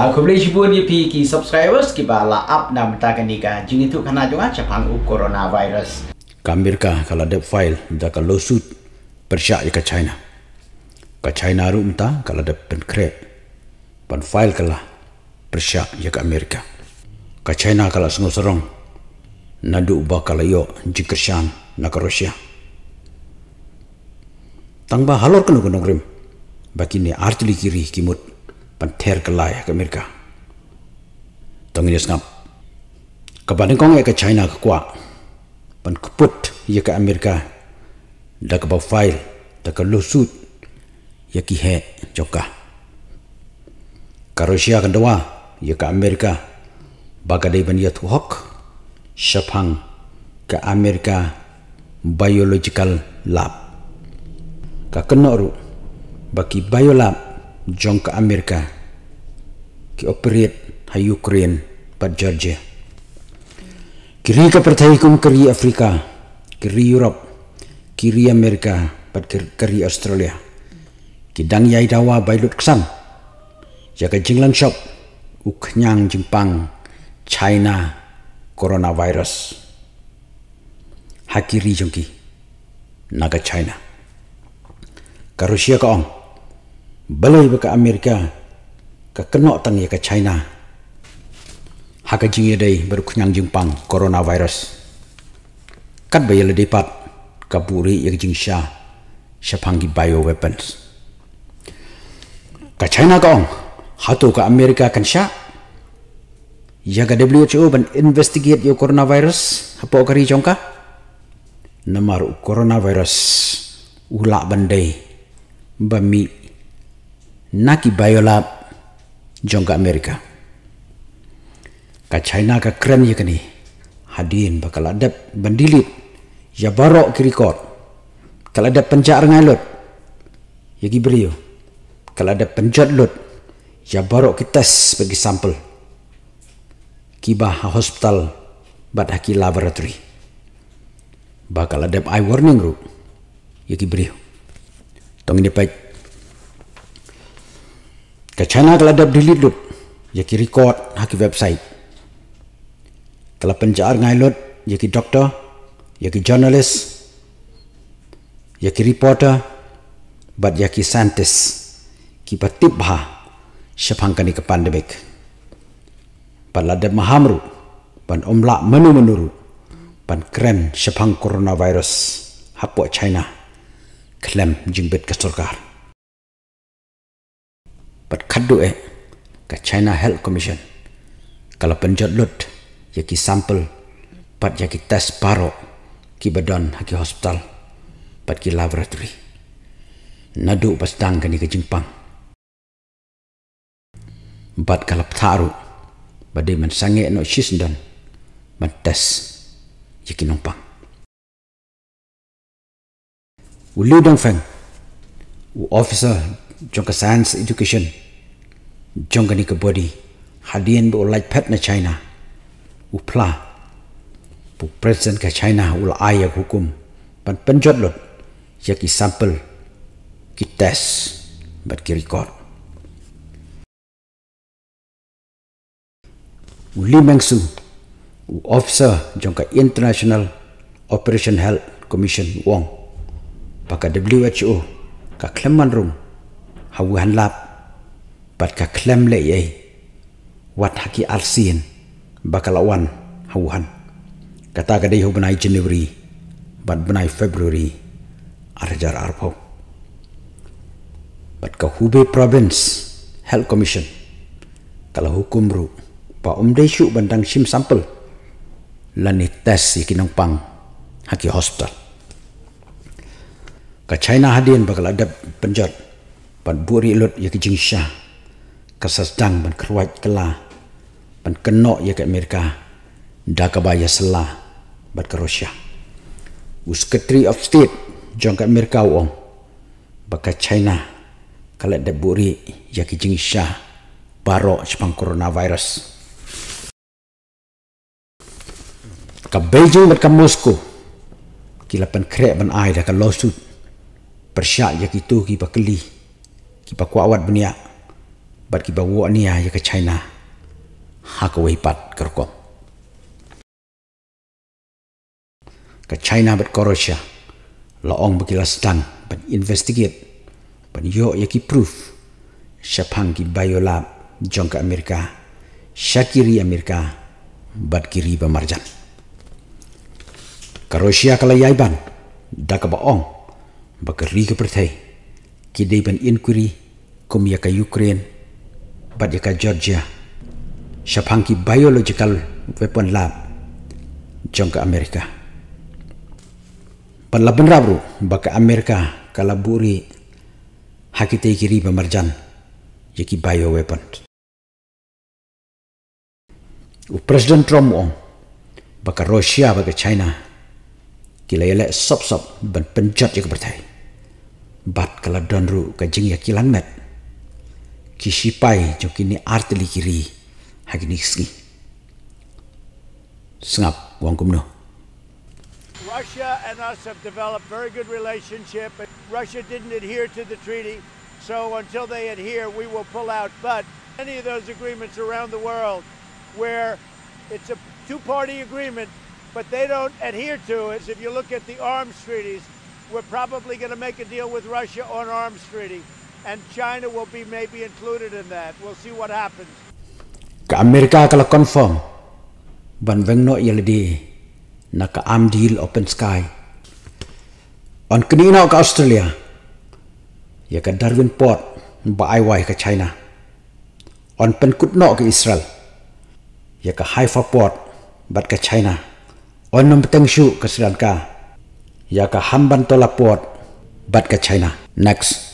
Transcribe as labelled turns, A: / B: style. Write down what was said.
A: အခုပြည်ချပူဒီပီကီ subscribers ကပါလာ up နာမတာကနီကဂျင်းတုခနာကြောင့်ချပန်ဥကိုရိုနာဗိုင်းရပ်စ်ကမ်ဘီရ်ကာကလာဒက်ဖိုင်ဒါကလောဆူတ်ပရှာယကချိုင်းနာကချိုင်းနာရုမတာကလာဒက်ပန်ခရက်ပန်ဖိုင်ကလာပရှာယကအမေရိကကချိုင်းနာကလာစနိုဆရုံနဒူဘကလယိုဂျီကရှန်နကရိုရှီယာတန်ဘာဟလော်ကနုကနုဂရမ်ဘကိနေအာတလီကီရီကီမုတ် panther kelai ke Amerika. Tong ini sengap. Kapan ni kong ke China ke kuat. Pan kuput ia ke Amerika. Dah ke bau fail. Dah ke lusut. Ia kihek joka. Karusia ke dua. Ia ke Amerika. Bagadai ban ia tuhok. Shepang ke Amerika. Biological lab. Ka kenoru. bagi biolab. lab jong Amerika ki operate ha Ukraine pat Georgia kiri ke pertahi kum kiri Afrika kiri Europe kiri Amerika pat kiri Australia kidang yai dawa bailut ksam jaga jinglan shop uknyang jingpang China coronavirus hakiri jongki naga China karusia ka ong balai ba Amerika ka kena tang ya ka China ha ka jing ye dai coronavirus. khnyang jing pang corona virus kat ba yele dipat buri ye jing sha sha pang bio weapons Ke China kong ha to ka Amerika kan sha ya ke WHO ban investigate yo corona virus ha po ka ri ulak bandai bami naki bayola jonga amerika ka china ka kren ye kini hadin bakal ada bandilit ya barok ki rekod kalau ada pencar ngalut ya gibrio kalau ada pencet lut ya barok ki tes bagi sampel kibah hospital bat haki laboratory bakal ada eye warning ru ya gibrio tong ini baik Kacana geladap dilit lut. Ya ki record hakik website. Kala penjar ngai lut, ya ki doktor, ya ki journalist, ya ki reporter, bat ya ki scientist. Ki patip bha syapangkani ke pandemik. Pan ladap mahamru, pan omlak menu-menuru, pan krem syapang coronavirus hapu China. Klem jingbet kesurkar pat kadu e eh, ka china health commission kalau penjat lut ya ki sampel pat ya ki tes paro ki badan ha ki hospital pat ki laboratory nadu pastang kani ke jingpang bat kalap taru badai man sange no shisndan man test, ya ki nompang ulu dong feng u officer chong ka science education chong ka ni ka body hadien bo light pet na china u pla pu present ka china u la ai ak ya hukum pan pen jot lot ya ki sample ki test but ki record u li Mengsu, u officer chong ka international operation health commission wong pa who ke klemman rung ฮาวันลับปัดกะเคลมเลยไอวัดฮักีอาร์เซียนบักลาวันฮาวันกะตากะได้ฮุบนายเจนีวรีบัดบนายเฟบรุรีอาร์จาร์อาร์พบัดกะฮูเบ่พรอวินส์เฮลคอมมิชันกะลาฮุคุมรุปะอุมเดชุบันดังชิมซัมเปิลและนิตเตสยี่กินงปังฮักีฮอสพิตอลกะไชน่าฮาเดียนบักลาดับปัญจัดបនបុរីលុតយកជីងសាកសដាំងបនក្រវាច់ក្លាបនកណក់យកអមេរិកាដាកបាយស្លាបនករុស្ស៊ីអូស្កេត្រីអូហ្វស្ទេតចងកអមេរិកាអូបកឆៃណាកលដបុរីយកជីងសាបារោឆ្ពងកូរ៉ូណាវីរុសកបេជីងបនកមូស្គូគីឡាបនក្រែបនអាយដកលោស៊ូតប្រជាយកទីទូគីបកលី kipa kuat wat bunia bat kipa wak ni ah, ya ke China hak wei pat kerkom ke China bat korosia laong bekila stan bat investigate bat yo ya ki proof siapang ki biolab jong ke Amerika syakiri Amerika bat kiri marjan. Karosia kala ban, dak baong bakeri ke pertai kidai ban inquiry kum yaka Ukraine, bat yaka Georgia, shapangki biological weapon lab, jongka Amerika. Pada benar bro, baka Amerika kalaburi hakite kiri pemerjan yaki bio weapon. U President Trump ong, baka Rusia baka China, kila yale sop sop ben pencet yaki bertai. Bat kalau donru kajing yaki langmet. sngap wangkumno Russia and us have developed very good relationship. Russia didn't adhere to the treaty, so until they adhere, we will pull out. But any of those agreements around the world where it's a two-party agreement, but they don't adhere to it. If you look at the arms treaties, we're probably going to make a deal with Russia on arms treaty. and China will be maybe included in that. We'll see what happens. Ka Amerika kala confirm ban veng no yel di na ka am deal open sky. On kini na ka Australia ya ka Darwin Port ba ai wai ka China. On pen kut no ka Israel ya ka Haifa Port bat ka China. On nom teng shu ka Sri Lanka ya ka Hamban Tola Port bat ka China. Next.